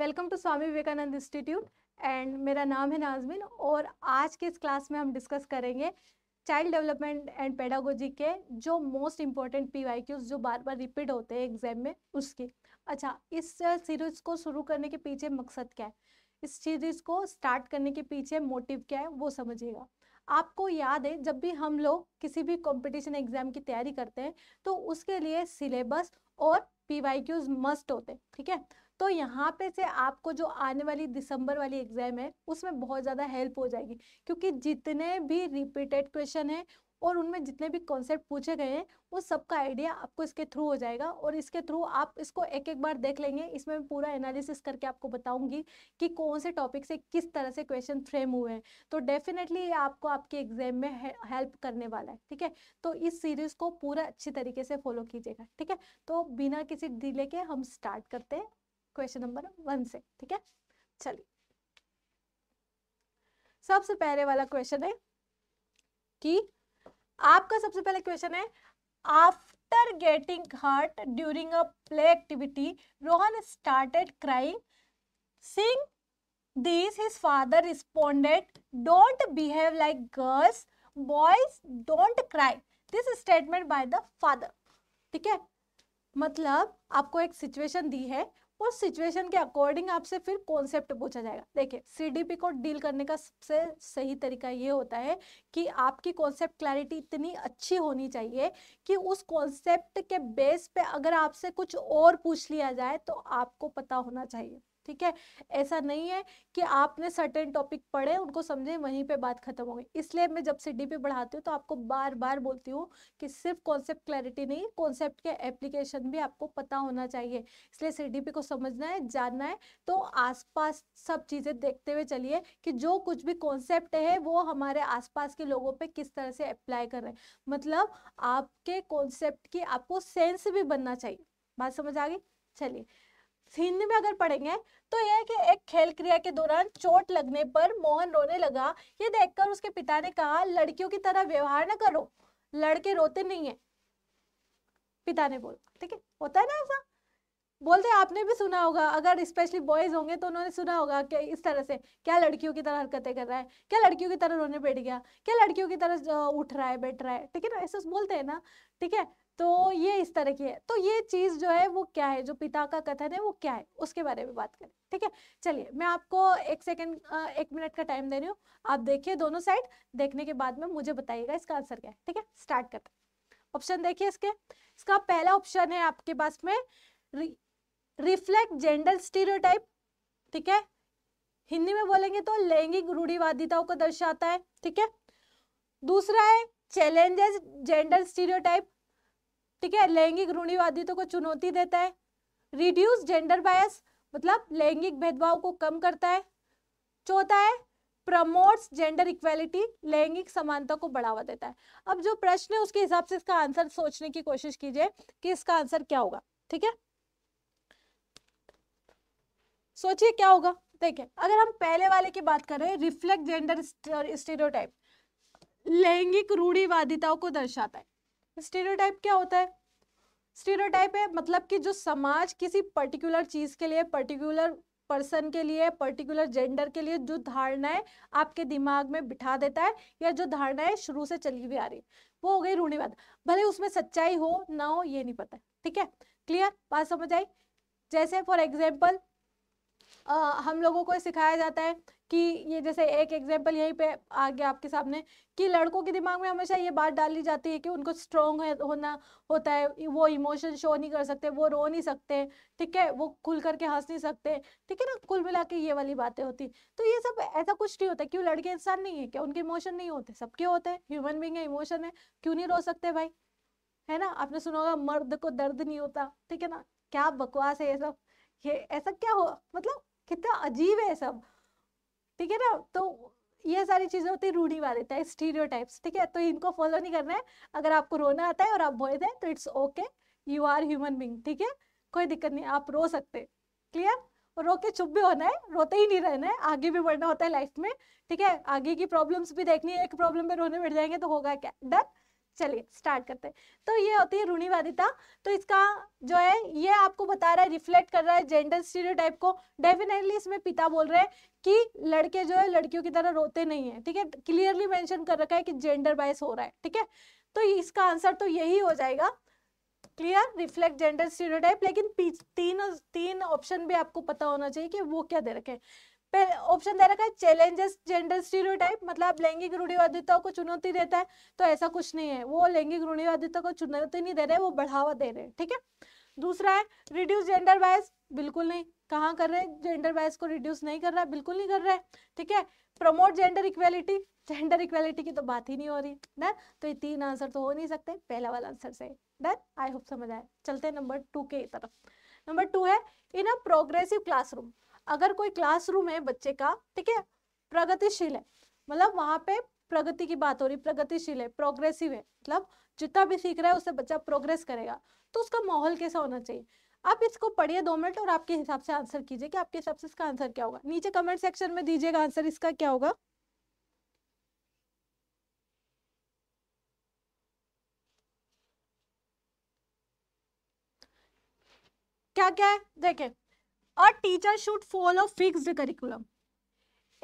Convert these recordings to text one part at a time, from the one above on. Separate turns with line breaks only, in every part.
Welcome to Swami Vivekananda institute and मेरा नाम है नाजमिन और आज के इस क्लास में हम डिस्कस करेंगे चाइल्ड डेवलपमेंट एंड पेडागोजी के जो most important P Y Qs जो बार बार रिपीट होते हैं एग्जाम में उसके अच्छा इस सीरीज़ को शुरू करने के पीछे मकसद क्या है इस सीरीज़ को स्टार्ट करने के पीछे मोटिव क्या है वो समझिएगा आपको याद है जब भी हम लोग किसी भी कॉम्पिटिशन एग्जाम की तैयारी करते हैं तो उसके लिए सिलेबस और पी वाई क्यूज मस्ट होते हैं ठीक है तो यहाँ पे से आपको जो आने वाली दिसंबर वाली एग्जाम है उसमें बहुत ज़्यादा हेल्प हो जाएगी क्योंकि जितने भी रिपीटेड क्वेश्चन है और उनमें जितने भी कॉन्सेप्ट पूछे गए हैं उस सब का आइडिया आपको इसके थ्रू हो जाएगा और इसके थ्रू आप इसको एक एक बार देख लेंगे इसमें मैं पूरा एनालिसिस करके आपको बताऊंगी कि कौन से टॉपिक से किस तरह से क्वेश्चन फ्रेम हुए हैं तो डेफिनेटली ये आपको आपके एग्जाम में हेल्प करने वाला है ठीक है तो इस सीरीज़ को पूरा अच्छी तरीके से फॉलो कीजिएगा ठीक है तो बिना किसी डिले के हम स्टार्ट करते हैं क्वेश्चन नंबर वन से ठीक है चलिए सबसे पहले वाला क्वेश्चन है कि आपका सबसे पहले क्वेश्चन है after getting hurt during a play activity Rohan started crying seeing this his father responded don't behave like girls boys don't cry this statement by the father ठीक है मतलब आपको एक सिचुएशन दी है उस सिचुएशन के अकॉर्डिंग आपसे फिर कॉन्सेप्ट पूछा जाएगा देखिए सीडीपी को डील करने का सबसे सही तरीका ये होता है कि आपकी कॉन्सेप्ट क्लैरिटी इतनी अच्छी होनी चाहिए कि उस कॉन्सेप्ट के बेस पे अगर आपसे कुछ और पूछ लिया जाए तो आपको पता होना चाहिए ठीक है ऐसा नहीं है कि आपने सर्टेन टॉपिक पढ़े उनको समझे वहीं पे बात खत्म हो गई इसलिए मैं जब से डी पे पढ़ाती हूँ तो आपको बार बार बोलती हूँ कि सिर्फ कॉन्सेप्ट क्लैरिटी नहीं कॉन्सेप्ट के एप्लीकेशन भी आपको पता होना चाहिए इसलिए सी को समझना है जानना है तो आसपास सब चीज़ें देखते हुए चलिए कि जो कुछ भी कॉन्सेप्ट है वो हमारे आसपास के लोगों पर किस तरह से अप्लाई कर रहे हैं मतलब आपके कॉन्सेप्ट की आपको सेंस भी बनना चाहिए बात समझ आ गई चलिए हिंदी में अगर पढ़ेंगे तो यह है कि एक खेल क्रिया के दौरान चोट लगने पर मोहन रोने लगा ये देखकर उसके पिता ने कहा लड़कियों की तरह व्यवहार न करो लड़के रोते नहीं है पिता ने बोला ठीक है होता है ना ऐसा बोलते आपने भी सुना होगा अगर स्पेशली बॉयज होंगे तो उन्होंने सुना होगा कि इस तरह से क्या लड़कियों की तरह हरकतें कर रहा है क्या लड़कियों की तरह रोने बैठ गया क्या लड़कियों की तरह उठ रहा है बैठ रहा है ठीक है ना ऐसा बोलते हैं ना ठीक है तो ये इस तरह की है तो ये चीज जो है वो क्या है जो पिता का कथन है वो क्या है उसके बारे में बात करें ठीक है चलिए मैं आपको एक सेकेंड एक मिनट का टाइम दे रही हूँ आप देखिए दोनों साइड देखने के बाद में मुझे बताइएगा इसका आंसर क्या है ठीक है स्टार्ट करते हैं ऑप्शन देखिए इसके इसका पहला ऑप्शन है आपके पास में रिफ्लेक्ट जेंडर स्टीरियोटाइप ठीक है हिंदी में बोलेंगे तो लैंगिक रूढ़ीवादिताओं को दर्शाता है ठीक है दूसरा है चैलेंजेस जेंडर स्टीरियोटाइप ठीक है लैंगिक रूढ़िवादित्व तो को चुनौती देता है रिड्यूस जेंडर बायस मतलब लैंगिक भेदभाव को कम करता है चौथा है प्रमोट्स जेंडर इक्वेलिटी लैंगिक समानता को बढ़ावा देता है अब जो प्रश्न है उसके हिसाब से इसका आंसर सोचने की कोशिश कीजिए कि इसका आंसर क्या होगा ठीक है सोचिए क्या होगा देखिए अगर हम पहले वाले की बात करें रिफ्लेक्ट जेंडर स्टीरियोटाइप लैंगिक रूढ़िवादिताओं को दर्शाता है स्टीरियोटाइप क्या होता है स्टीरियोटाइप है मतलब कि जो समाज किसी पर्टिकुलर चीज़ के लिए पर्टिकुलर पर्सन के लिए पर्टिकुलर जेंडर के लिए जो धारणाएं आपके दिमाग में बिठा देता है या जो धारणाएं शुरू से चली हुई आ रही वो हो गई रूढ़ीवाद भले उसमें सच्चाई हो ना हो ये नहीं पता ठीक है क्लियर बात समझ आई जैसे फॉर एग्जाम्पल हम लोगों को सिखाया जाता है कि ये जैसे एक एग्जाम्पल यहीं पे आ गया आपके सामने कि लड़कों के दिमाग में हमेशा ये बात डाली जाती है कि उनको स्ट्रोंग होना होता है वो इमोशन शो नहीं कर सकते वो रो नहीं सकते ठीक है वो खुल करके हंस नहीं सकते ठीक है ना कुल मिला के ये वाली बातें होती तो ये सब ऐसा कुछ नहीं होता क्यों लड़के इंसान नहीं है क्या उनके इमोशन नहीं होते सबके होते हैं ह्यूमन बींग है इमोशन है क्यों नहीं रो सकते भाई है ना आपने सुना होगा मर्द को दर्द नहीं होता ठीक है ना क्या बकवास है ये सब ये ऐसा क्या हो मतलब कितना अजीब है सब ठीक है ना तो ये सारी चीजें होती है रूढ़ीवादिता है स्टीरियो ठीक है तो इनको फॉलो नहीं करना है अगर आपको रोना आता है और आप बोए दें तो it's okay you are human being ठीक है कोई दिक्कत नहीं आप रो सकते क्लियर और रो के चुप भी होना है रोते ही नहीं रहना है आगे भी बढ़ना होता है लाइफ में ठीक है आगे की प्रॉब्लम्स भी देखनी है एक प्रॉब्लम में रोने बैठ जाएंगे तो होगा क्या डन चलिए स्टार्ट करते हैं तो ये होती है रूढ़ीवादिता तो इसका जो है ये आपको बता रहा है रिफ्लेक्ट कर रहा है जेंडर स्टीरियोटाइप को डेफिनेटली इसमें पिता बोल रहे हैं कि लड़के जो है लड़कियों की तरह रोते नहीं है ठीक है क्लियरली मेंशन कर रखा है कि जेंडर बाइस हो रहा है ठीक है तो इसका आंसर तो यही हो जाएगा क्लियर रिफ्लेक्ट जेंडर स्टीरियोटाइप लेकिन तीन तीन ऑप्शन भी आपको पता होना चाहिए कि वो क्या दे रखे हैं ऑप्शन दे रखा है चैलेंजेस जेंडर स्टीरियोटाइप मतलब लैंगिक रूढ़िवादिता को चुनौती देता है तो ऐसा कुछ नहीं है वो लैंगिक रूढ़िवादिता को चुनौती नहीं दे रहे वो बढ़ावा दे रहे हैं ठीक है दूसरा है रिड्यूस जेंडर बायस बिल्कुल नहीं कहाँ कर रहे हैं जेंडर बायस को रिड्यूस नहीं कर रहा है बिल्कुल नहीं कर रहा है ठीक है promote gender equality gender equality की तो बात ही नहीं हो रही डन तो ये तीन आंसर तो हो नहीं सकते पहला वाला आंसर से डन आई होप समझ आए चलते हैं नंबर टू के तरफ नंबर टू है इन अ प्रोग्रेसिव क्लासरूम अगर कोई क्लासरूम है बच्चे का ठीक है प्रगतिशील है मतलब वहां पे प्रगति की बात हो रही प्रगतिशील है प्रोग्रेसिव है मतलब जितना भी सीख रहा है उससे बच्चा प्रोग्रेस करेगा तो उसका माहौल कैसा होना चाहिए आप इसको पढ़िए दो मिनट और आपके हिसाब से आंसर कीजिए कि आपके हिसाब से इसका आंसर क्या होगा नीचे कमेंट सेक्शन में दीजिएगा आंसर इसका क्या होगा क्या क्या है देखें a teacher should follow fixed curriculum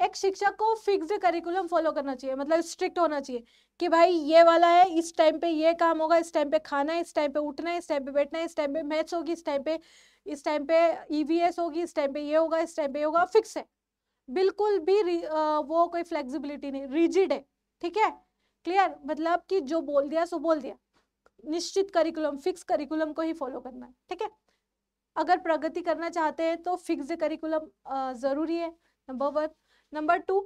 एक शिक्षक को फिक्स्ड करिकुलम फॉलो करना चाहिए मतलब स्ट्रिक्ट होना चाहिए कि भाई ये वाला है इस टाइम पे ये काम होगा इस टाइम पे खाना है इस टाइम पे उठना है इस टाइम पे बैठना है इस टाइम पे मैथ्स होगी इस टाइम पे इस टाइम पे ईवीएस e होगी इस टाइम पे ये होगा इस टाइम पे ये होगा फिक्स है बिल्कुल भी वो कोई फ्लेक्सिबिलिटी नहीं रिजिड है ठीक है क्लियर मतलब कि जो बोल दिया सो बोल दिया निश्चित करिकुलम फिक्स करिकुलम को ही फॉलो करना है ठीक है अगर प्रगति करना चाहते हैं तो फिक्स करिकुलम ज़रूरी है number one number two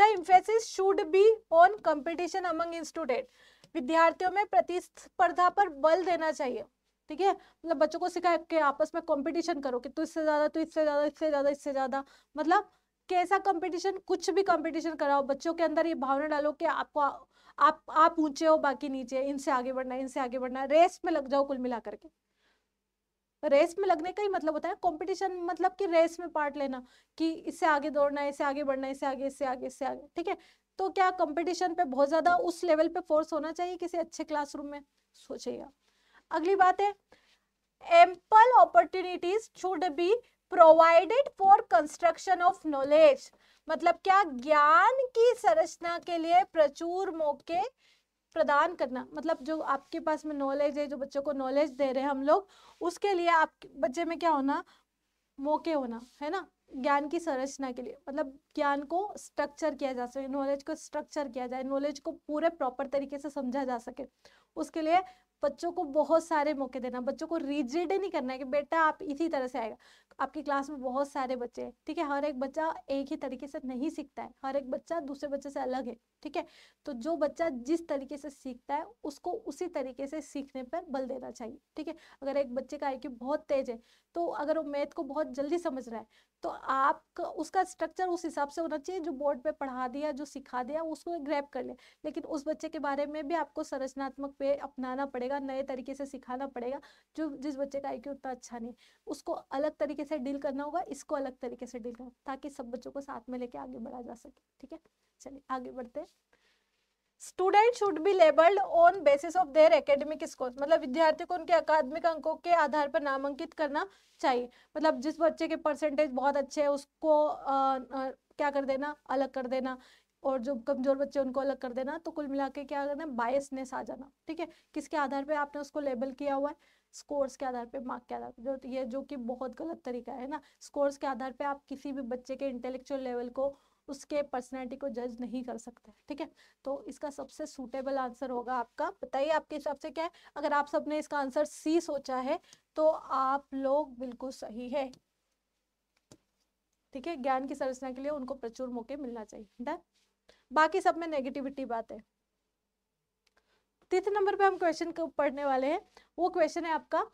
the emphasis should be on competition among student विद्यार्थियों में प्रतिस्पर्धा पर बल देना चाहिए ठीक है मतलब बच्चों को सिखाए कि आपस में कंपटीशन करो कि तू इससे ज़्यादा तू इससे ज़्यादा इससे ज़्यादा इससे ज़्यादा मतलब कैसा कंपटीशन कुछ भी कंपटीशन कराओ बच्चों के अंदर ये भावना डालो कि आपको आप आप ऊंचे हो बाकी नीचे इनसे आगे बढ़ना इनसे आगे बढ़ना रेस में लग जाओ कुल मिला करके रेस में लगने का ही मतलब होता है कंपटीशन मतलब कि रेस में पार्ट लेना कि इससे आगे दौड़ना है इससे आगे बढ़ना है इससे आगे इससे आगे इससे आगे ठीक है तो क्या कंपटीशन पे बहुत ज्यादा उस लेवल पे फोर्स होना चाहिए किसी अच्छे क्लासरूम में सोचिए अगली बात है ample opportunities should be provided for construction of knowledge मतलब क्या ज्ञान की संरचना के लिए प्रचुर मौके प्रदान करना मतलब जो आपके पास में नॉलेज है जो बच्चों को नॉलेज दे रहे हैं हम लोग उसके लिए आप बच्चे में क्या होना मौके होना है ना ज्ञान की संरचना के लिए मतलब ज्ञान को स्ट्रक्चर किया जा सके नॉलेज को स्ट्रक्चर किया जाए नॉलेज को पूरे प्रॉपर तरीके से समझा जा सके उसके लिए बच्चों को बहुत सारे मौके देना बच्चों को रिजिड नहीं करना है कि बेटा आप इसी तरह से आएगा आपकी क्लास में बहुत सारे बच्चे हैं ठीक है हर एक बच्चा एक ही तरीके से नहीं सीखता है हर एक बच्चा दूसरे बच्चे से अलग है ठीक है तो जो बच्चा जिस तरीके से सीखता है उसको उसी तरीके से सीखने पर बल देना चाहिए ठीक है अगर एक बच्चे का आई बहुत तेज है तो अगर वो मैथ को बहुत जल्दी समझ रहा है तो आपका उसका स्ट्रक्चर उस हिसाब से होना चाहिए जो बोर्ड पे पढ़ा दिया जो सिखा दिया उसको ग्रैप कर ले लेकिन उस बच्चे के बारे में भी आपको संरचनात्मक पे अपनाना पड़ेगा नए तरीके से सिखाना पड़ेगा जो जिस बच्चे का आई उतना अच्छा नहीं उसको अलग तरीके से डील करना होगा इसको अलग तरीके से डील करना ताकि सब बच्चों को साथ में लेके आगे बढ़ा जा सके ठीक है चलिए आगे बढ़ते हैं student should be labelled on basis of their academic score मतलब विद्यार्थी को उनके अकादमिक अंकों के आधार पर नामांकित करना चाहिए मतलब जिस बच्चे के परसेंटेज बहुत अच्छे हैं उसको आ, आ, क्या कर देना अलग कर देना और जो कमजोर बच्चे उनको अलग कर देना तो कुल मिला के क्या करना बायसनेस आ जाना ठीक है किसके आधार पर आपने उसको लेबल किया हुआ है स्कोर्स के आधार पे मार्क के आधार पे जो ये जो कि बहुत गलत तरीका है ना स्कोर्स के आधार पे आप किसी भी बच्चे के इंटेलेक्चुअल लेवल को उसके पर्सनैलिटी को जज नहीं कर सकते ठीक है तो इसका सबसे सूटेबल आंसर होगा आपका बताइए आपके हिसाब से क्या है अगर आप सबने इसका आंसर सी सोचा है तो आप लोग बिल्कुल सही है ठीक है ज्ञान की संरचना के लिए उनको प्रचुर मौके मिलना चाहिए डन बाकी सब में नेगेटिविटी बात है तीसरे नंबर पे हम क्वेश्चन पढ़ने वाले हैं वो क्वेश्चन है आपका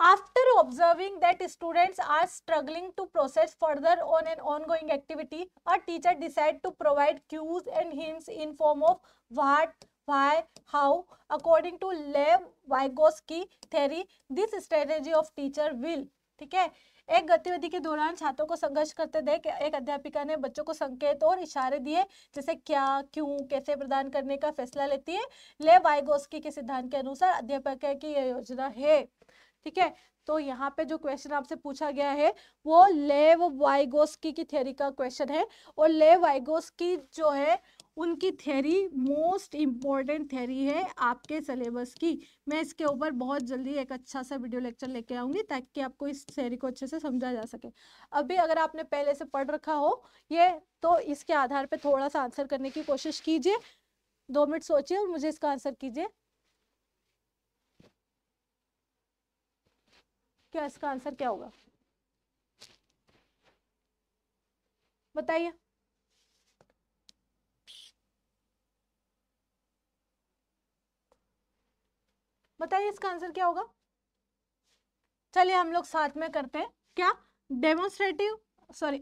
after observing that students are struggling to process further on an ongoing activity a teacher decide to provide cues and hints in form of what why how according to lev vygotsky theory this strategy of teacher will ठीक है एक गतिविधि के दौरान छात्रों को संघर्ष करते देख एक अध्यापिका ने बच्चों को संकेत और इशारे दिए जैसे क्या क्यों कैसे प्रदान करने का फैसला लेती है ले वाइगोस्की के सिद्धांत के अनुसार अध्यापक की यह योजना है ठीक है तो यहाँ पे जो क्वेश्चन आपसे पूछा गया है वो लेव वाइगोस्की की थ्योरी का क्वेश्चन है और लेव वाइगोस्की जो है उनकी थ्योरी मोस्ट इम्पॉर्टेंट थ्योरी है आपके सिलेबस की मैं इसके ऊपर बहुत जल्दी एक अच्छा सा वीडियो लेक्चर लेके आऊँगी ताकि आपको इस थ्योरी को अच्छे से समझा जा सके अभी अगर आपने पहले से पढ़ रखा हो ये तो इसके आधार पर थोड़ा सा आंसर करने की कोशिश कीजिए दो मिनट सोचिए और मुझे इसका आंसर कीजिए क्या इसका आंसर क्या होगा बताइए बताइए इसका आंसर क्या होगा चलिए हम लोग साथ में करते हैं क्या demonstrative sorry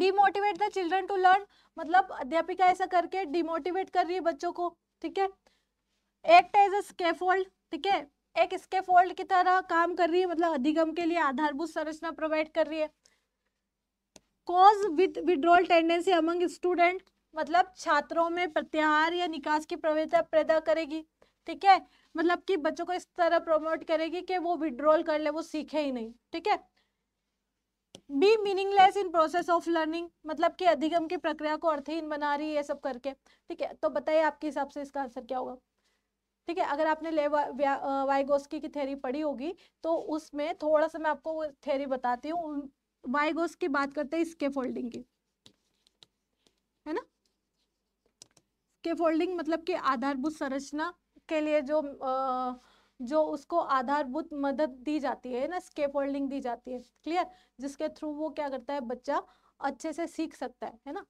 demotivate the children to learn मतलब अध्यापिका ऐसा करके डिमोटिवेट कर रही है बच्चों को ठीक है एक्ट एज अ स्केफोल्ड ठीक है एक इसके फोल्ड की तरह काम कर रही है मतलब अधिगम के लिए आधारभूत संरचना प्रोवाइड कर रही है cause with withdrawal tendency among student मतलब छात्रों में प्रत्याहार या निकास की प्रवृत्ति पैदा करेगी ठीक है मतलब कि बच्चों को इस तरह प्रमोट करेगी कि वो विड्रॉल कर ले वो सीखे ही नहीं ठीक है be meaningless in process of learning मतलब कि अधिगम की प्रक्रिया को अर्थहीन बना रही है सब करके ठीक है तो बताइए आपके हिसाब से इसका आंसर क्या होगा ठीक है अगर आपने ले वाइगोस्की की थेरी पढ़ी होगी तो उसमें थोड़ा सा मैं आपको वो थेरी बताती हूँ वाइगोस की बात करते हैं स्के फोल्डिंग की है ना स्के फोल्डिंग मतलब कि आधारभूत संरचना के लिए जो आ, जो उसको आधारभूत मदद दी जाती है ना स्के फोल्डिंग दी जाती है क्लियर जिसके थ्रू वो क्या करता है बच्चा अच्छे से सीख सकता है है ना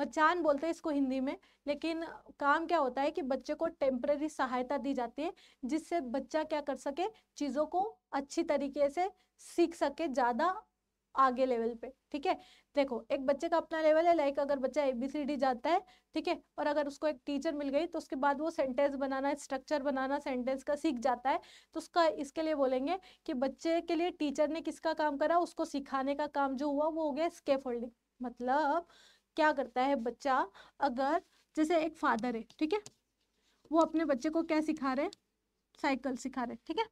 मचान बोलते हैं इसको हिंदी में लेकिन काम क्या होता है कि बच्चे को टेम्प्रेरी सहायता दी जाती है जिससे बच्चा क्या कर सके चीज़ों को अच्छी तरीके से सीख सके ज़्यादा आगे लेवल पे ठीक है देखो एक बच्चे का अपना लेवल है लाइक अगर बच्चा ए बी सी डी जाता है ठीक है और अगर उसको एक टीचर मिल गई तो उसके बाद वो सेंटेंस बनाना स्ट्रक्चर बनाना सेंटेंस का सीख जाता है तो उसका इसके लिए बोलेंगे कि बच्चे के लिए टीचर ने किसका काम करा उसको सिखाने का काम जो हुआ वो हो गया स्केफोल्डिंग मतलब क्या करता है बच्चा अगर जैसे एक फादर है ठीक है वो अपने बच्चे को क्या सिखा रहे साइकिल सिखा रहे ठीक है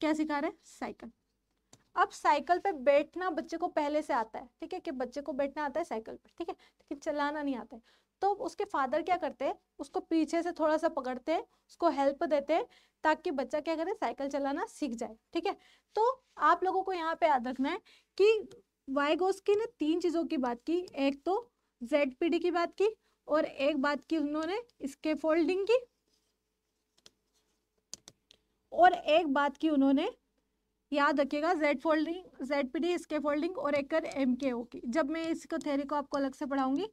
क्या सिखा रहे साइकिल अब साइकिल पे बैठना बच्चे को पहले से आता है ठीक है कि बच्चे को बैठना आता है साइकिल पर ठीक है लेकिन चलाना नहीं आता है तो उसके फादर क्या करते हैं उसको पीछे से थोड़ा सा पकड़ते हैं उसको हेल्प देते हैं ताकि बच्चा क्या करे साइकिल चलाना सीख जाए ठीक है तो आप लोगों को यहाँ पे याद रखना है कि वाइगोस्की ने तीन चीज़ों की बात की एक तो जेड पीडी की बात की और एक बात की उन्होंने इसके फोल्डिंग की और एक बात की उन्होंने याद रखिएगा Z folding Z P D इसके फोल्डिंग और एक कर एम के ओ की जब मैं इसको थेरी को आपको अलग से पढ़ाऊंगी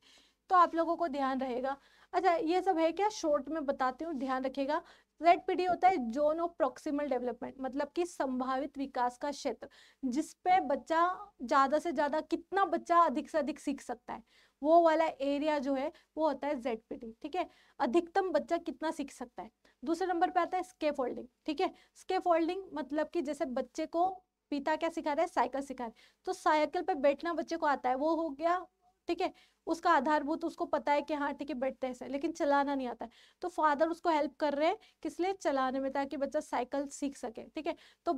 तो आप लोगों को ध्यान रहेगा अच्छा ये सब है क्या शॉर्ट में बताती हूँ ध्यान रखिएगा रेड पीडी होता है जोन ऑफ प्रोक्सीमल डेवलपमेंट मतलब कि संभावित विकास का क्षेत्र जिसपे बच्चा ज़्यादा से ज़्यादा कितना बच्चा अधिक से अधिक सीख सकता है वो वाला एरिया जो है वो होता है जेड पी ठीक है अधिकतम बच्चा कितना सीख सकता है दूसरे नंबर पे आता है स्के फोल्डिंग ठीक है स्के फोल्डिंग मतलब कि जैसे बच्चे को पिता क्या सिखा रहे हैं साइकिल सिखा रहे हैं तो साइकिल पे बैठना बच्चे को आता है वो हो गया ठीक है उसका आधारभूत उसको पता है कि हाँ ठीक है बैठते ऐसे लेकिन चलाना नहीं आता है तो फादर उसको हेल्प कर रहे हैं किस लिए चलाने में ताकि बच्चा साइकिल सीख सके ठीक है तो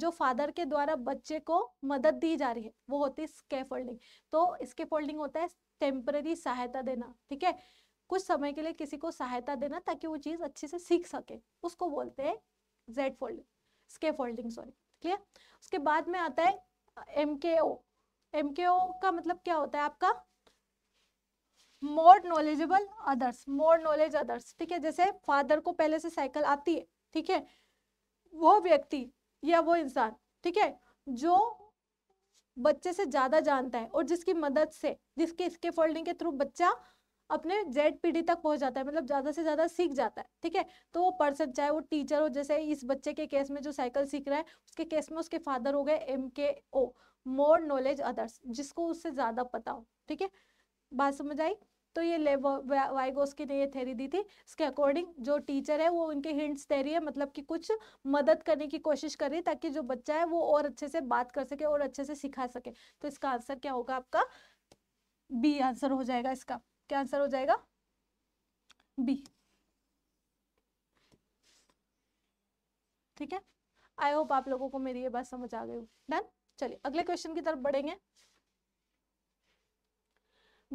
जो फादर के द्वारा बच्चे को मदद दी जा रही है वो होती है स्केफोल्डिंग तो स्केफोल्डिंग होता है टेम्पररी सहायता देना ठीक है कुछ समय के लिए किसी को सहायता देना ताकि वो चीज अच्छे से सीख सके उसको बोलते हैं Z folding scaffolding sorry clear उसके बाद में आता है एम के ओ एम के ओ का मतलब क्या होता है आपका more knowledgeable others more knowledge others ठीक है जैसे फादर को पहले से साइकिल आती है ठीक है वो व्यक्ति या वो इंसान ठीक है जो बच्चे से ज़्यादा जानता है और जिसकी मदद से जिसके इसके फोल्डिंग के थ्रू बच्चा अपने जेड पीढ़ी तक पहुंच जाता है मतलब ज़्यादा से ज़्यादा सीख जाता है ठीक है तो वो पर्सन चाहे वो टीचर हो जैसे इस बच्चे के केस में जो साइकिल सीख रहा है उसके केस में उसके फादर हो गए एम के ओ मोर नॉलेज अदर्स जिसको उससे ज़्यादा पता हो ठीक है बात समझ आई तो ये वाइगोस की ने ये थेरी दी थी इसके अकॉर्डिंग जो टीचर है वो उनके हिंट्स दे रही है मतलब कि कुछ मदद करने की कोशिश कर रही है ताकि जो बच्चा है वो और अच्छे से बात कर सके और अच्छे से सिखा सके तो इसका आंसर क्या होगा आपका बी आंसर हो जाएगा इसका क्या आंसर हो जाएगा बी ठीक है आई होप आप लोगों को मेरी ये बात समझ आ गई डन चलिए अगले क्वेश्चन की तरफ बढ़ेंगे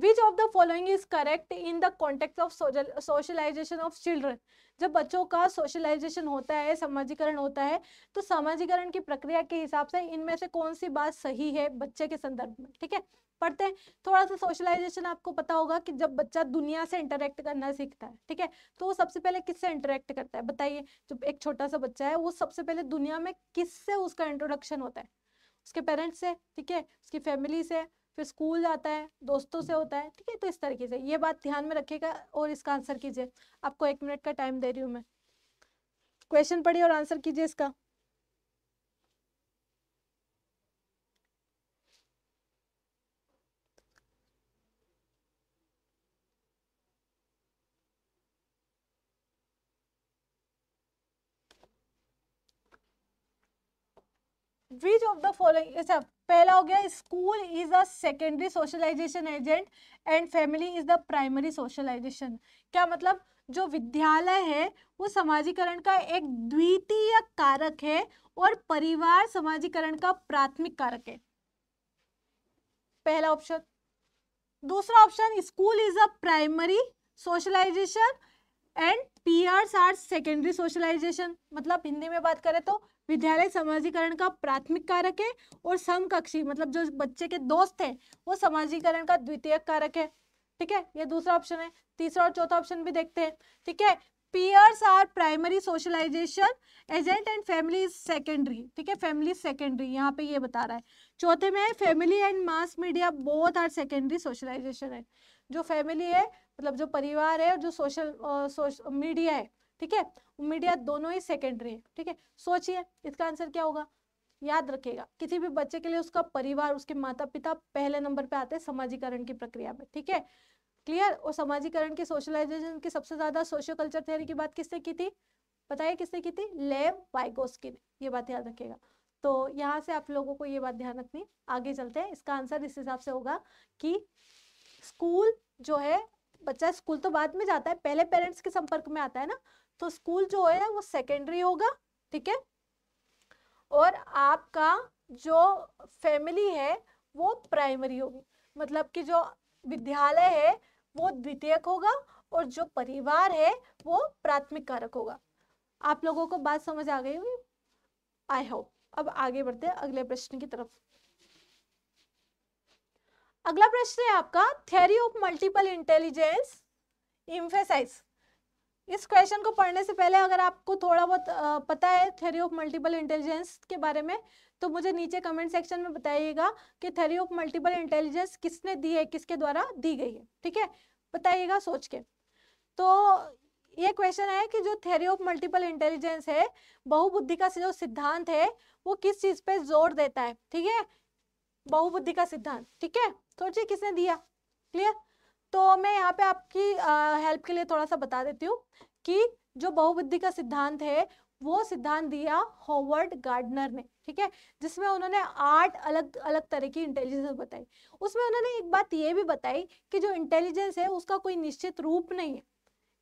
which of the following is correct in the contact of socialization of children जब बच्चों का सोशलाइजेशन होता है समाजीकरण होता है तो समाजीकरण की प्रक्रिया के हिसाब से इनमें से कौन सी बात सही है बच्चे के संदर्भ में ठीक है पढ़ते हैं थोड़ा सा सोशलाइजेशन आपको पता होगा कि जब बच्चा दुनिया से इंटरेक्ट करना सीखता है ठीक है तो वो सबसे पहले किससे इंटरेक्ट करता है बताइए जब एक छोटा सा बच्चा है वो सबसे पहले दुनिया में किससे उसका इंट्रोडक्शन होता है उसके पेरेंट्स से ठीक है उसकी फैमिली से फिर स्कूल जाता है दोस्तों से होता है ठीक है तो इस तरीके से ये बात ध्यान में रखेगा और इसका आंसर कीजिए आपको एक मिनट का टाइम दे रही हूँ मैं क्वेश्चन पढ़िए और आंसर कीजिए इसका विच ऑफ द फॉलोइंग अच्छा पहला हो गया school is a secondary socialization agent and family is the primary socialization क्या मतलब जो विद्यालय है वो समाजीकरण का एक द्वितीय कारक है और परिवार समाजीकरण का प्राथमिक कारक है पहला ऑप्शन दूसरा option school is a primary socialization and peers are secondary socialization मतलब हिंदी में बात करें तो विद्यालय समाजीकरण का प्राथमिक कारक है और समकक्षी मतलब जो बच्चे के दोस्त है वो समाजीकरण का द्वितीय कारक है ठीक है ये दूसरा ऑप्शन है तीसरा और चौथा ऑप्शन भी देखते हैं ठीक है peers are primary socialization agent and family secondary ठीक है फैमिली सेकेंडरी यहाँ पे ये बता रहा है चौथे में family and mass media both are secondary socialization है जो फैमिली है मतलब जो परिवार है और जो सोशल सोश मीडिया है ठीक है मीडिया दोनों ही सेकेंडरी है ठीक है सोचिए इसका आंसर क्या होगा याद रखेगा किसी भी बच्चे के लिए उसका परिवार उसके माता पिता पहले नंबर पे आते हैं समाजीकरण की प्रक्रिया में ठीक है क्लियर और समाजीकरण के सोशलाइजेशन की सबसे ज्यादा सोशियो कल्चर थ्योरी की बात किसने की थी बताइए किसने की थी लेव वाइगोस्की ने ये बात याद रखेगा तो यहाँ से आप लोगों को ये बात ध्यान रखनी आगे चलते हैं इसका आंसर इस हिसाब से होगा कि स्कूल जो है बच्चा स्कूल तो बाद में जाता है पहले पेरेंट्स के संपर्क में आता है ना तो स्कूल जो है वो सेकेंडरी होगा ठीक है और आपका जो फैमिली है वो प्राइमरी होगी मतलब कि जो विद्यालय है वो द्वितीयक होगा और जो परिवार है वो प्राथमिक कारक होगा आप लोगों को बात समझ आ गई हुई आई होप अब आगे बढ़ते हैं अगले प्रश्न की तरफ अगला प्रश्न है आपका theory of multiple intelligence emphasize इस क्वेश्चन को पढ़ने से पहले अगर आपको थोड़ा बहुत पता है थ्योरी ऑफ मल्टीपल इंटेलिजेंस के बारे में तो मुझे नीचे कमेंट सेक्शन में बताइएगा कि थ्योरी ऑफ मल्टीपल इंटेलिजेंस किसने दी है किसके द्वारा दी गई है ठीक है बताइएगा सोच के तो ये क्वेश्चन है कि जो थ्योरी ऑफ मल्टीपल इंटेलिजेंस है बहुबुद्धि का जो सिद्धांत है वो किस चीज पे जोर देता है ठीक है बहुबुद्धि का सिद्धांत ठीक है सोचिए किसने दिया क्लियर तो मैं यहाँ पे आपकी हेल्प के लिए थोड़ा सा बता देती हूँ कि जो बहुबुद्धि का सिद्धांत है वो सिद्धांत दिया हॉवर्ड गार्डनर ने ठीक है जिसमें उन्होंने आठ अलग अलग तरह की इंटेलिजेंस बताई उसमें उन्होंने एक बात ये भी बताई कि जो इंटेलिजेंस है उसका कोई निश्चित रूप नहीं है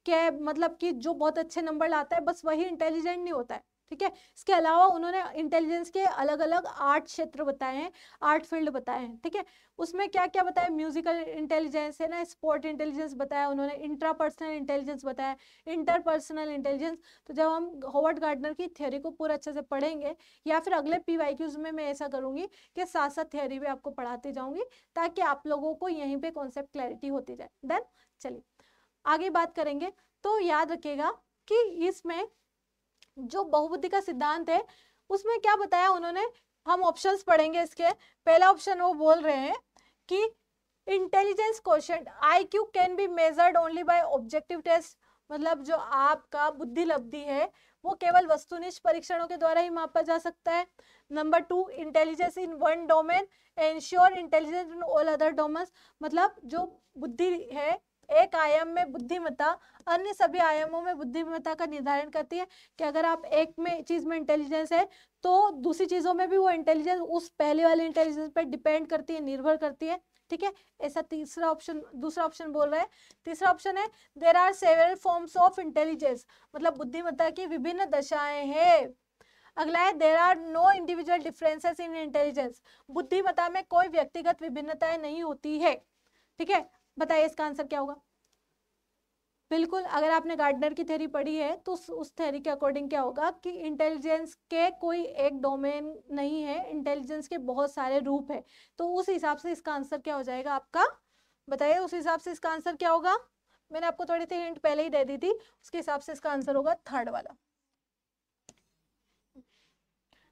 कि मतलब कि जो बहुत अच्छे नंबर लाता है बस वही इंटेलिजेंट नहीं होता है ठीक है इसके अलावा उन्होंने इंटेलिजेंस के अलग अलग आर्ट क्षेत्र बताए हैं आर्ट फील्ड बताए हैं ठीक है उसमें क्या क्या बताया म्यूजिकल इंटेलिजेंस है ना स्पोर्ट इंटेलिजेंस बताया उन्होंने इंट्रापर्सनल इंटेलिजेंस बताया इंटरपर्सनल इंटेलिजेंस तो जब हम हॉवर्ड गार्डनर की थ्योरी को पूरा अच्छे से पढ़ेंगे या फिर अगले पी वाई क्यूज में मैं ऐसा करूँगी कि साथ साथ थ्योरी भी आपको पढ़ाती जाऊँगी ताकि आप लोगों को यहीं पर कॉन्सेप्ट क्लैरिटी होती जाए देन चलिए आगे बात करेंगे तो याद रखेगा कि इसमें जो बहुबुद्धि का सिद्धांत है उसमें क्या बताया उन्होंने हम ऑप्शंस पढ़ेंगे इसके पहला ऑप्शन वो बोल रहे हैं कि intelligence question I Q can be measured only by objective test मतलब जो आपका बुद्धि लब्धि है वो केवल वस्तुनिष्ठ परीक्षणों के द्वारा ही मापा जा सकता है number two intelligence in one domain ensure intelligence in all other domains मतलब जो बुद्धि है एक आयाम में बुद्धिमत्ता अन्य सभी आयामों में बुद्धिमत्ता का निर्धारण करती है कि अगर आप एक में चीज में इंटेलिजेंस है तो दूसरी चीजों में भी वो इंटेलिजेंस उस पहले वाले इंटेलिजेंस पर डिपेंड करती है निर्भर करती है ठीक है ऐसा तीसरा ऑप्शन दूसरा ऑप्शन बोल रहा है तीसरा ऑप्शन है there are several forms of intelligence मतलब बुद्धिमत्ता की विभिन्न दशाएं हैं अगला है there are no individual differences in intelligence बुद्धिमत्ता में कोई व्यक्तिगत विभिन्नताएं नहीं होती है ठीक है बताइए इसका आंसर क्या होगा बिल्कुल अगर आपने गार्डनर की थ्योरी पढ़ी है तो उस उस थ्योरी के अकॉर्डिंग क्या होगा कि इंटेलिजेंस के कोई एक डोमेन नहीं है इंटेलिजेंस के बहुत सारे रूप है तो उस हिसाब से इसका आंसर क्या हो जाएगा आपका बताइए उस हिसाब से इसका आंसर क्या होगा मैंने आपको थोड़ी सी हिंट पहले ही दे दी थी उसके हिसाब से इसका आंसर होगा थर्ड वाला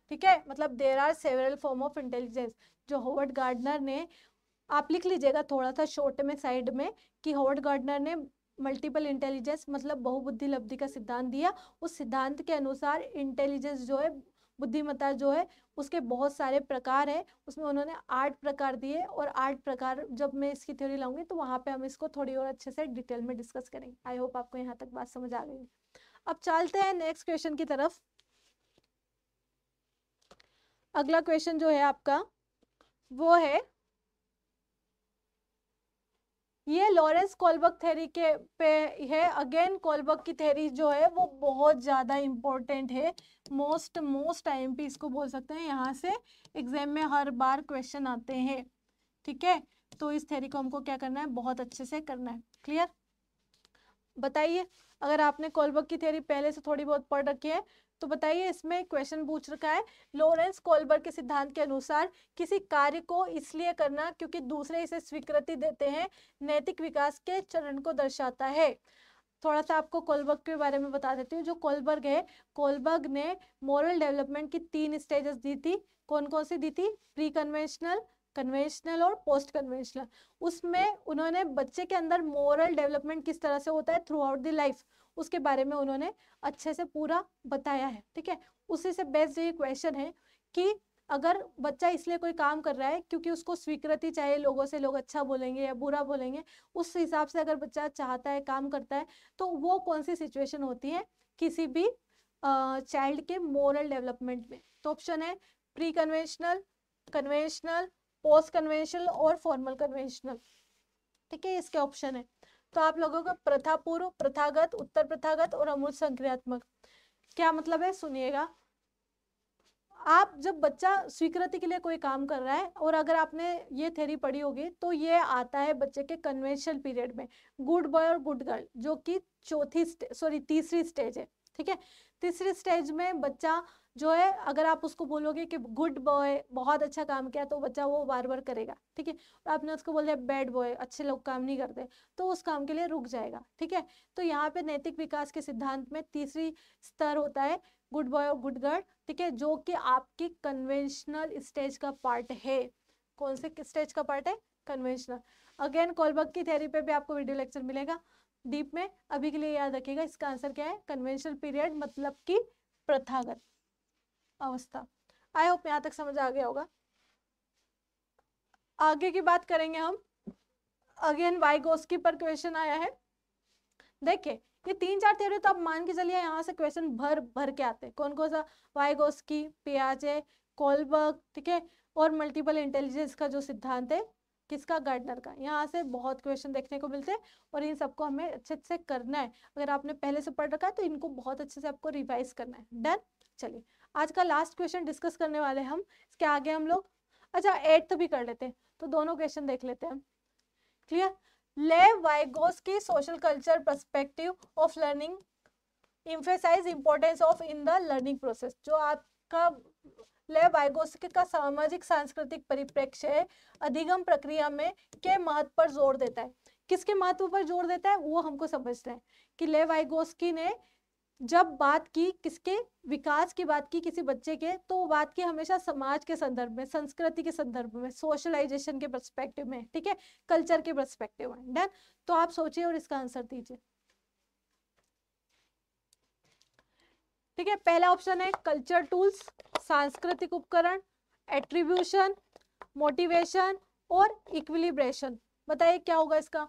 ठीक है मतलब there are several form of intelligence जो होवर्ड गार्डनर ने आप लिख लीजिएगा थोड़ा सा शॉर्ट में साइड में कि हॉवर्ड गार्डनर ने मल्टीपल इंटेलिजेंस मतलब बहुबुद्धि लब्धि का सिद्धांत दिया उस सिद्धांत के अनुसार इंटेलिजेंस जो है बुद्धिमत्ता जो है उसके बहुत सारे प्रकार है उसमें उन्होंने आठ प्रकार दिए और आठ प्रकार जब मैं इसकी थ्योरी लाऊंगी तो वहाँ पे हम इसको थोड़ी और अच्छे से डिटेल में डिस्कस करेंगे आई होप आपको यहाँ तक बात समझ आ गई अब चलते हैं नेक्स्ट क्वेश्चन की तरफ अगला क्वेश्चन जो है आपका वो है ये लॉरेंस कॉलबर्ग थेरी के पे है अगेन कॉलबर्ग की थेरी जो है वो बहुत ज़्यादा इम्पोर्टेंट है मोस्ट मोस्ट टाइम पे इसको बोल सकते हैं यहाँ से एग्जाम में हर बार क्वेश्चन आते हैं ठीक है तो इस थेरी को हमको क्या करना है बहुत अच्छे से करना है क्लियर बताइए अगर आपने कॉलबर्ग की थेरी पहले से थोड़ी बहुत पढ़ रखी है तो बताइए इसमें क्वेश्चन पूछ रखा है लोरेंस कोलबर्ग के सिद्धांत के अनुसार किसी कार्य को इसलिए करना क्योंकि दूसरे इसे स्वीकृति देते हैं नैतिक विकास के चरण को दर्शाता है थोड़ा सा आपको कोलबर्ग के बारे में बता देती हूँ जो कोलबर्ग है कोलबर्ग ने मॉरल डेवलपमेंट की तीन स्टेजेस दी थी कौन कौन सी दी थी प्री कन्वेंशनल कन्वेंशनल और पोस्ट कन्वेंशनल उसमें हम्म। उन्होंने बच्चे के अंदर मॉरल डेवलपमेंट किस तरह से होता है थ्रू आउट द लाइफ उसके बारे में उन्होंने अच्छे से पूरा बताया है ठीक है उसी से बेस्ड ये क्वेश्चन है कि अगर बच्चा इसलिए कोई काम कर रहा है क्योंकि उसको स्वीकृति चाहिए लोगों से लोग अच्छा बोलेंगे या बुरा बोलेंगे उस हिसाब से अगर बच्चा चाहता है काम करता है तो वो कौन सी सिचुएशन होती है किसी भी चाइल्ड के मोरल डेवलपमेंट में तो ऑप्शन है pre conventional conventional post conventional और फॉर्मल कन्वेंशनल ठीक है इसके ऑप्शन है तो आप लोगों का प्रथा पूर्व प्रथागत उत्तर प्रथागत और अमूल संक्रियात्मक क्या मतलब है सुनिएगा आप जब बच्चा स्वीकृति के लिए कोई काम कर रहा है और अगर आपने ये थेरी पढ़ी होगी तो ये आता है बच्चे के कन्वेंशनल पीरियड में गुड बॉय और गुड गर्ल जो कि चौथी सॉरी तीसरी स्टेज है ठीक है तीसरी स्टेज में बच्चा जो है अगर आप उसको बोलोगे कि गुड बॉय बहुत अच्छा काम किया तो बच्चा वो बार बार करेगा ठीक है और आपने उसको दिया बैड बॉय अच्छे लोग काम नहीं करते तो उस काम के लिए रुक जाएगा ठीक है तो यहाँ पे नैतिक विकास के सिद्धांत में तीसरी स्तर होता है गुड बॉय और गुड गर्ल ठीक है जो कि आपकी कन्वेंशनल स्टेज का पार्ट है कौन से स्टेज का पार्ट है कन्वेंशनल अगेन कॉलबर्ग की थेरी पे भी आपको वीडियो लेक्चर मिलेगा डीप में अभी के लिए याद रखिएगा इसका आंसर क्या है कन्वेंशनल पीरियड मतलब कि प्रथागत अवस्था आई होप यहाँ तक समझ आ गया होगा आगे की बात करेंगे हम अगेन वाई गोस्की पर क्वेश्चन आया है देखिए ये तीन चार थ्योरी तो आप मान के चलिए यहाँ से क्वेश्चन भर भर के आते हैं कौन कौन सा वाइगोस्की पियाजे कोलबर्ग ठीक है और मल्टीपल इंटेलिजेंस का जो सिद्धांत है किसका गार्डनर का यहाँ से बहुत क्वेश्चन देखने को मिलते हैं और इन सबको हमें अच्छे से करना है अगर आपने पहले से पढ़ रखा है तो इनको बहुत अच्छे से आपको रिवाइज करना है डन चलिए आज का लास्ट क्वेश्चन डिस्कस करने वाले हम इसके आगे हम लोग अच्छा एट्थ भी कर लेते हैं तो दोनों क्वेश्चन देख लेते हैं क्लियर ले वाइगोस की social culture perspective of learning emphasize importance of in the learning process जो आपका ले वाइगोस का सामाजिक सांस्कृतिक परिप्रेक्ष्य अधिगम प्रक्रिया में के महत्व पर जोर देता है किसके महत्व पर जोर देता है वो हमको समझते हैं कि ले वाइगोस्की ने जब बात की किसके विकास की बात की किसी बच्चे के तो वो बात की हमेशा समाज के संदर्भ में संस्कृति के संदर्भ में सोशलाइजेशन के परस्पेक्टिव में ठीक है कल्चर के परस्पेक्टिव में डन तो आप सोचिए और इसका आंसर दीजिए ठीक है पहला ऑप्शन है कल्चर टूल्स सांस्कृतिक उपकरण एट्रीब्यूशन मोटिवेशन और इक्विलिब्रेशन बताइए क्या होगा इसका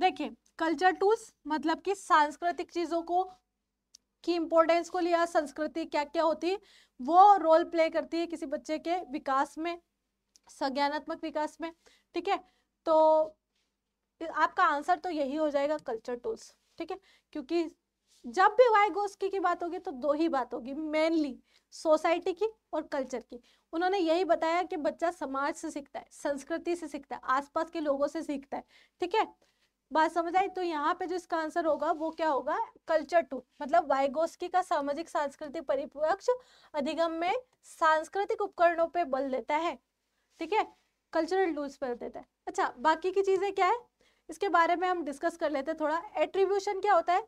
देखिए कल्चर टूल्स मतलब कि सांस्कृतिक चीज़ों को की इम्पोर्टेंस को लिया संस्कृति क्या क्या होती वो रोल प्ले करती है किसी बच्चे के विकास में संज्ञानात्मक विकास में ठीक है तो आपका आंसर तो यही हो जाएगा कल्चर टूल्स ठीक है क्योंकि जब भी वाई गोस्की की बात होगी तो दो ही बात होगी मेनली सोसाइटी की और कल्चर की उन्होंने यही बताया कि बच्चा समाज से सीखता है संस्कृति से सीखता है आसपास के लोगों से सीखता है ठीक है बात समझ आई तो यहाँ पे जो इसका आंसर होगा वो क्या होगा कल्चर टू मतलब वाइगोस्की का सामाजिक सांस्कृतिक परिपक्ष अधिगम में सांस्कृतिक उपकरणों पे बल देता है ठीक है कल्चरल टूल्स पर देता है अच्छा बाकी की चीज़ें क्या है इसके बारे में हम डिस्कस कर लेते हैं थोड़ा एट्रीब्यूशन क्या होता है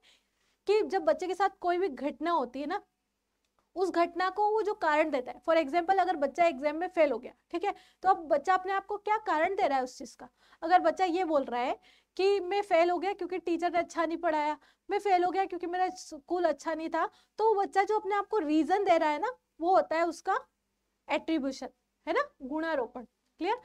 कि जब बच्चे के साथ कोई भी घटना होती है ना उस घटना को वो जो कारण देता है फॉर एग्जाम्पल अगर बच्चा एग्जाम में फेल हो गया ठीक है तो अब बच्चा अपने आप को क्या कारण दे रहा है उस चीज़ का अगर बच्चा ये बोल रहा है कि मैं फेल हो गया क्योंकि टीचर ने अच्छा नहीं पढ़ाया मैं फेल हो गया क्योंकि मेरा स्कूल अच्छा नहीं था तो बच्चा जो अपने आप को रीजन दे रहा है ना वो होता है उसका एट्रीब्यूशन है ना गुणारोपण क्लियर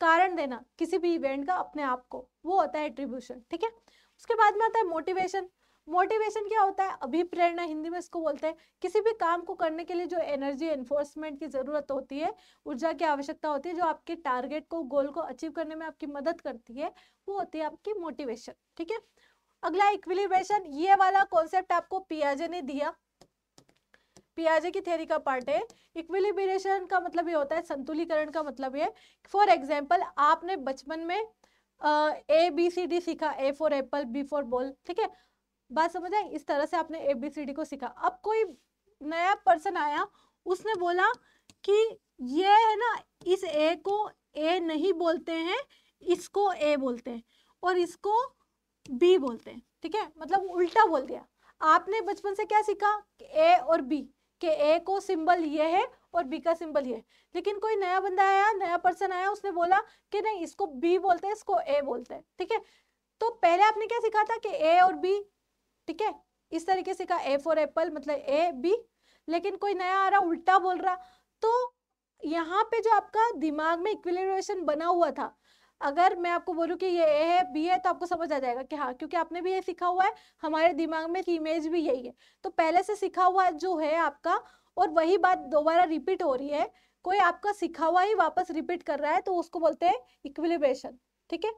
कारण देना किसी भी इवेंट का अपने आप को वो होता है एट्रीब्यूशन ठीक है उसके बाद में आता है मोटिवेशन मोटिवेशन क्या होता है अभिप्रेरणा हिंदी में इसको बोलते हैं किसी भी काम को करने के लिए जो एनर्जी एनफोर्समेंट की ज़रूरत होती है ऊर्जा की आवश्यकता होती है जो आपके टारगेट को गोल को अचीव करने में आपकी मदद करती है वो होती है आपकी मोटिवेशन ठीक है अगला इक्विलिब्रेशन ये वाला कॉन्सेप्ट आपको पियाजे ने दिया पियाजे की थ्योरी का पार्ट है इक्विलिब्रेशन का मतलब ये होता है संतुलीकरण का मतलब ये फॉर एग्जाम्पल आपने बचपन में ए बी सी डी सीखा A for apple B for ball ठीक है बात समझ आए इस तरह से आपने ए बी सी डी को सीखा अब कोई नया पर्सन आया उसने बोला कि ये है ना इस ए को ए नहीं बोलते हैं इसको ए बोलते हैं और इसको बी बोलते हैं ठीक है मतलब उल्टा बोल दिया आपने बचपन से क्या सीखा ए और बी के ए को सिंबल ये है और बी का सिंबल ये है लेकिन कोई नया बंदा आया नया पर्सन आया उसने बोला कि नहीं इसको बी बोलते हैं इसको ए बोलते हैं ठीक है तो पहले आपने क्या सीखा था कि ए और बी ठीक है इस तरीके से कहा ए फॉर एप्पल मतलब ए बी लेकिन कोई नया आ रहा उल्टा बोल रहा तो यहाँ पे जो आपका दिमाग में इक्विलेशन बना हुआ था अगर मैं आपको बोलूँ कि ये ए है बी है तो आपको समझ आ जाएगा कि हाँ क्योंकि आपने भी ये सीखा हुआ है हमारे दिमाग में इमेज भी यही है तो पहले से सीखा हुआ जो है आपका और वही बात दोबारा रिपीट हो रही है कोई आपका सीखा हुआ ही वापस रिपीट कर रहा है तो उसको बोलते हैं इक्विलिब्रेशन ठीक है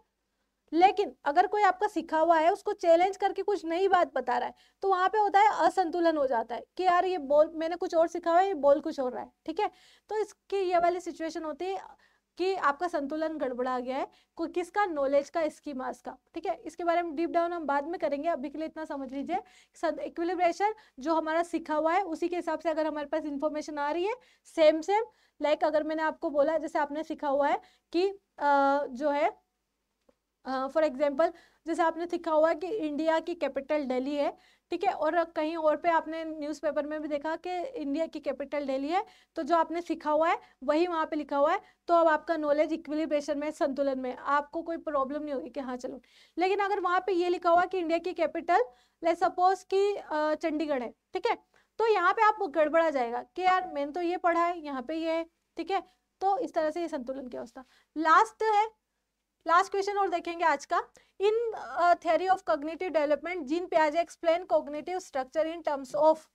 लेकिन अगर कोई आपका सीखा हुआ है उसको चैलेंज करके कुछ नई बात बता रहा है तो वहां पे होता है असंतुलन हो जाता है कि यार ये बोल मैंने कुछ और सीखा हुआ है ये बोल कुछ और रहा है ठीक है तो इसकी ये वाली सिचुएशन होती है कि आपका संतुलन गड़बड़ा गया है को किसका नॉलेज का इसकी मास का ठीक है इसके बारे में डीप डाउन हम बाद में करेंगे अभी के लिए इतना समझ लीजिए इक्विलिब्रेशन जो हमारा सीखा हुआ है उसी के हिसाब से अगर हमारे पास इन्फॉर्मेशन आ रही है सेम सेम लाइक अगर मैंने आपको बोला जैसे आपने सीखा हुआ है कि आ, जो है फॉर एग्जाम्पल एग्जांपल जैसे आपने लिखा हुआ है कि इंडिया की कैपिटल दिल्ली है ठीक है और कहीं और पे आपने न्यूज़पेपर में भी देखा कि इंडिया की कैपिटल दिल्ली है तो जो आपने सीखा हुआ है वही वहाँ पे लिखा हुआ है तो अब आपका नॉलेज इक्विलिब्रेशन में संतुलन में आपको कोई प्रॉब्लम नहीं होगी कि हाँ चलो लेकिन अगर वहाँ पे ये लिखा हुआ कि इंडिया की कैपिटल ले सपोज कि चंडीगढ़ है ठीक है तो यहाँ पे आप गड़बड़ा जाएगा कि यार मैंने तो ये पढ़ा है यहाँ पे ये है ठीक है तो इस तरह से ये संतुलन की अवस्था लास्ट है लास्ट क्वेश्चन और देखेंगे आज का in theory of cognitive development Jean पियाजे explain cognitive structure in terms of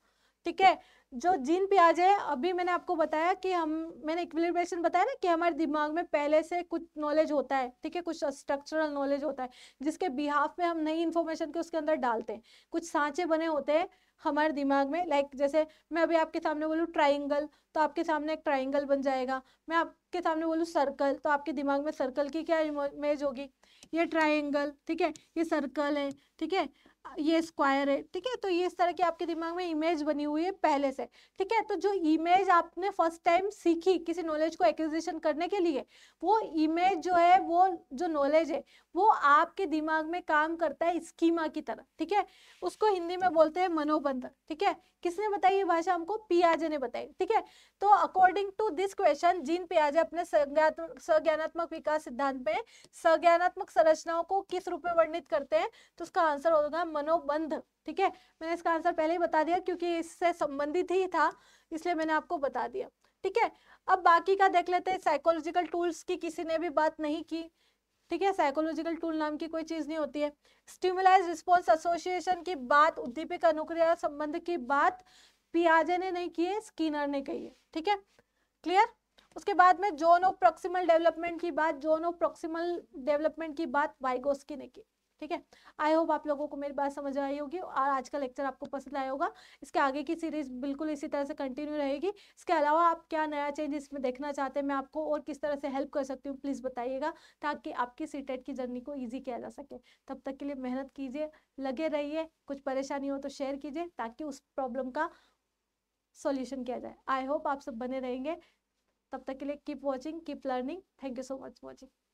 ठीक है जो जीन पियाजे अभी मैंने आपको बताया कि हम मैंने इक्विलिब्रेशन बताया ना कि हमारे दिमाग में पहले से कुछ नॉलेज होता है ठीक है कुछ स्ट्रक्चरल नॉलेज होता है जिसके बिहाफ में हम नई इन्फॉर्मेशन के उसके अंदर डालते हैं कुछ सांचे बने होते हैं हमारे दिमाग में लाइक like जैसे मैं अभी आपके सामने बोलूँ ट्राइंगल तो आपके सामने एक ट्राइंगल बन जाएगा मैं आपके सामने बोलूँ सर्कल तो आपके दिमाग में सर्कल की क्या इमेज होगी ये ट्राइंगल ठीक है ये सर्कल है ठीक है ये स्क्वायर है ठीक है तो ये इस तरह की आपके दिमाग में इमेज बनी हुई है पहले से ठीक है तो जो इमेज आपने फर्स्ट टाइम सीखी किसी नॉलेज को एक्विजिशन करने के लिए वो इमेज जो है वो जो नॉलेज है वो आपके दिमाग में काम करता है स्कीमा की तरह ठीक है उसको हिंदी में बोलते हैं मनोबंधन ठीक है किसने बताई ये भाषा हमको पियाजे ने बताई ठीक है तो according to this question Jean पियाजे अपने संज्ञानात्मक विकास सिद्धांत में सज्ञानात्मक संरचनाओं को किस रूप में वर्णित करते हैं तो उसका आंसर होगा मनोबंध ठीक है मैंने इसका आंसर पहले ही बता दिया क्योंकि इससे संबंधित ही था इसलिए मैंने आपको बता दिया ठीक है अब बाकी का देख लेते हैं साइकोलॉजिकल टूल्स की किसी ने भी बात नहीं की ठीक है साइकोलॉजिकल टूल नाम की कोई चीज़ नहीं होती है स्टिमुलाइज रिस्पॉन्स एसोसिएशन की बात उद्दीपिक अनुक्रिया संबंध की बात पियाजे ने नहीं की है स्कीनर ने कही है ठीक है क्लियर उसके बाद में जोन ऑफ प्रोक्सिमल डेवलपमेंट की बात जोन ऑफ प्रोक्सिमल डेवलपमेंट की बात वाइगोस्की ने की ठीक है आई होप आप लोगों को मेरी बात समझ आई होगी और आज का लेक्चर आपको पसंद आया होगा इसके आगे की सीरीज बिल्कुल इसी तरह से कंटिन्यू रहेगी इसके अलावा आप क्या नया चेंज इसमें देखना चाहते हैं मैं आपको और किस तरह से हेल्प कर सकती हूँ प्लीज़ बताइएगा ताकि आपकी सी e की जर्नी को ईजी किया जा सके तब तक के लिए मेहनत कीजिए लगे रहिए कुछ परेशानी हो तो शेयर कीजिए ताकि उस प्रॉब्लम का सोल्यूशन किया जाए आई होप आप सब बने रहेंगे तब तक के लिए keep watching keep learning thank you so much watching